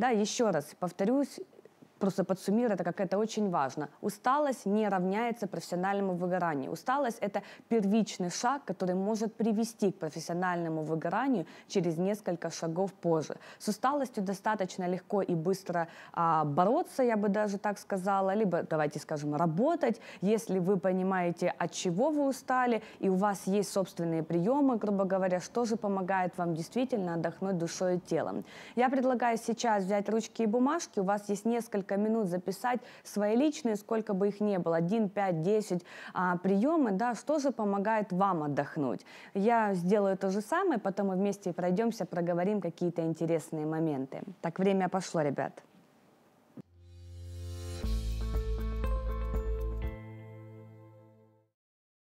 Да, еще раз повторюсь, просто подсуммирую это, как это очень важно. Усталость не равняется профессиональному выгоранию. Усталость — это первичный шаг, который может привести к профессиональному выгоранию через несколько шагов позже. С усталостью достаточно легко и быстро а, бороться, я бы даже так сказала, либо, давайте скажем, работать, если вы понимаете, от чего вы устали, и у вас есть собственные приемы, грубо говоря, что же помогает вам действительно отдохнуть душой и телом. Я предлагаю сейчас взять ручки и бумажки, у вас есть несколько несколько минут записать свои личные, сколько бы их ни было, 1, 5, 10 а, приемы, да, что же помогает вам отдохнуть. Я сделаю то же самое, потом мы вместе пройдемся, проговорим какие-то интересные моменты. Так, время пошло, ребят.